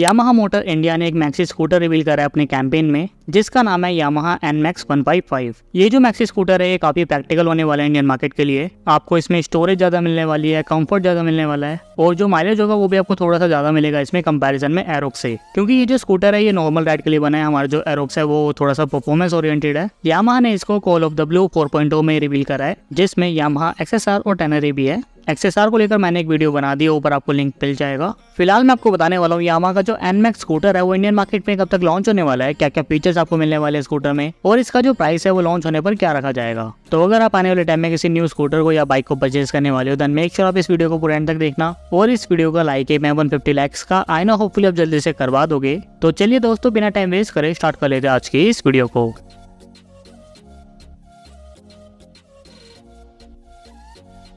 Yamaha motor India ने एक maxi scooter reveal करा है अपने कैंपेन में जिसका नाम है Yamaha N Max one five five ये जो मैक्सी स्कूटर है ये काफी प्रैक्टिकल होने वाला है इंडियन मार्केट के लिए आपको इसमें स्टोरेज ज्यादा मिलने वाली है कंफर्ट ज्यादा मिलने वाला है और जो माइलेज होगा वो भी आपको थोड़ा सा ज्यादा मिलेगा इसमें कंपेरिजन में एरोक्स से क्योंकि ये जो स्कूटर है ये नॉर्मल राइड के लिए बना है हमारा जो एरोक्स है वो थोड़ा सा परफॉर्मेंस ओरिएंटेड है यामा ने इसको कॉल ऑफ डब्ल्यू फोर में रिवील करा है जिसमें यामा एक्सएसआर और टेनरी भी है एक्सेसआर को लेकर मैंने एक वीडियो बना दी है ऊपर आपको लिंक मिल जाएगा फिलहाल मैं आपको बताने वाला हूँ यामा का जो एनमैक्स स्कूटर है वो इंडियन मार्केट में कब तक लॉन्च होने वाला है क्या क्या फीचर्स आपको मिलने वाले हैं स्कूटर में और इसका जो प्राइस है वो लॉन्च होने पर क्या रखा जाएगा तो अगर आप आने वाले टाइम में किसी न्यू स्कूटर को या बाइक को परचेज करने वाले हो देन मेक श्योर आप इस वीडियो को पूरे एंड तक देखना और इस वीडियो का लाइक है मैं वन फिफ्टी लैक्स का आई ना होपफुली आप जल्दी से करवा दोगे तो चलिए दोस्तों बिना टाइम वेस्ट करे स्टार्ट कर लेते आज की इस वीडियो को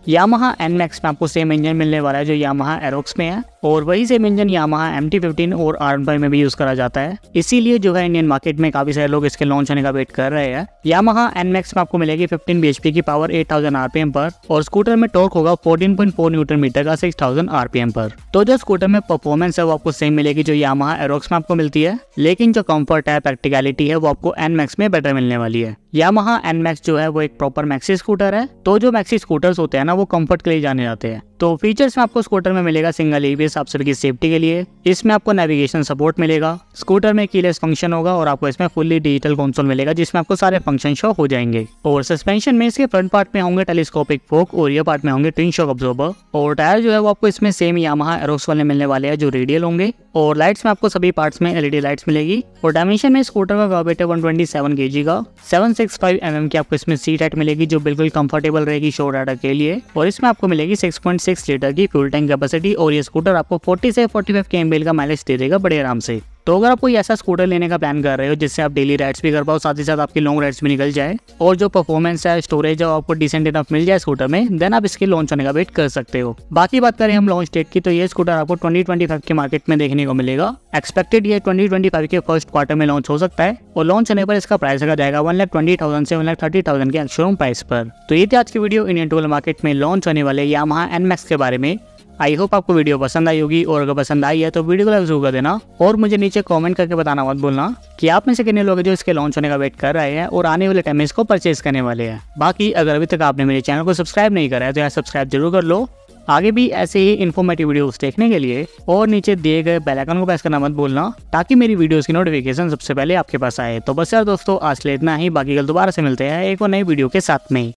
यामाहा एन मैक्स में आपको सेम इंजन मिलने वाला है जो यामाहा एरोक्स में है और वही same engine Yamaha M T fifteen और आर बाई में भी यूज करा जाता है इसीलिए जो है इंडियन मार्केट में काफी सारे लोग इसके लॉन्च होने का वेट कर रहे हैं यामाहा एन मैक्स में आपको मिलेगी फिफ्टीन बी की पावर थाउजेंड आरपीएम पर और स्कूटर में टॉर्क होगा fourteen point four newton metre का थाउजेंड आरपीएम पर तो जो स्कूटर में परफॉर्मेंस है वो आपको सेम मिलेगी जो यामाहा एरोक्स में आपको मिलती है लेकिन जो कम्फर्ट है प्रैक्टिकलिटी है वो आपको एन मैक्स में बेटर मिलने वाली है यामाहा एन मैक्स जो है वो एक प्रॉपर मैक्सी स्कूटर है तो जो मैक्सी स्कूटर्स होते हैं ना वो कंफर्ट के लिए जाने जाते हैं तो फीचर्स में आपको स्कूटर में मिलेगा सिंगल एबीएस आप सभी की सेफ्टी के लिए इसमें आपको नेविगेशन सपोर्ट मिलेगा स्कूटर में कीलेस फंक्शन होगा और आपको इसमें फुल्ली डिजिटल कंसोल मिलेगा जिसमें आपको सारे फंक्शन शो हो जाएंगे और सस्पेंशन में इसके फ्रंट पार्ट में होंगे टेलीस्कोपिक फोक और ये पार्ट में होंगे ट्विन शॉक ऑब्जॉर्वर और टायर जो है वो आपको इसमें सेम यामाहा एरोस वाले मिलने वाले हैं जो रेडियल होंगे और लाइट्स में आपको सभी पार्ट्स में एलईडी लाइट्स मिलेगी और डायमेंशन में स्कूटर का वेट है के जी का सेवन सिक्स 765 एम की आपको इसमें सीट हाइट मिलेगी जो बिल्कुल कंफर्टेबल रहेगी शो डाटा के लिए और इसमें आपको मिलेगी 6.6 लीटर की फ्यूल टैंक कैपेसिटी और ये स्कूटर आपको 40 से 45 फाइव का माइलेज दे देगा बड़े आराम से तो अगर आप कोई ऐसा स्कूटर लेने का प्लान कर रहे हो जिससे आप डेली राइड्स भी कर पाओ साथ ही साथ आपकी लॉन्ग राइड्स भी निकल जाए और जो परफॉर्मेंस है स्टोरेज है आपको डिसेंट इनफ मिल जाए स्कूटर में देन आप इसके लॉन्च होने का वेट कर सकते हो बाकी बात करें हम लॉन्च डेट की तो ये स्कूटर आपको ट्वेंटी के मार्केट में देखने को मिलेगा एक्सपेक्टेड ये ट्वेंटी के फर्स्ट क्वार्टर में लॉन्च हो सकता है और लॉन्च होने पर इसका प्राइस रखा जाएगा वन लाख ट्वेंटी थाउजेंड से वन लाख थर्टी थाउजेंड के शोरूम प्राइस पर तो ये आज की वीडियो इंडियन टूल मार्केट में लॉन्च होने वाले यामा एनमैक्स के बारे में आई होप आपको वीडियो पसंद आई होगी और अगर पसंद आई है तो वीडियो को लाइक जरूर कर देना और मुझे नीचे कमेंट करके बताना मत बोलना कि आप में से कितने लोग हैं जो इसके लॉन्च होने का वेट कर रहे हैं और आने वाले टाइम में इसको परचेज करने वाले हैं बाकी अगर अभी तक आपने मेरे चैनल को सब्सक्राइब नहीं करा है तो यहाँ सब्सक्राइब जरूर कर लो आगे भी ऐसे ही इन्फॉर्मेटिव वीडियोस देखने के लिए और नीचे दिए गए बेलाइकन को प्रेस करना मत भूलना ताकि मेरी वीडियोस की नोटिफिकेशन सबसे पहले आपके पास आए तो बस यार दोस्तों आज लिए इतना ही बाकी कल दोबारा से मिलते हैं एक और नई वीडियो के साथ में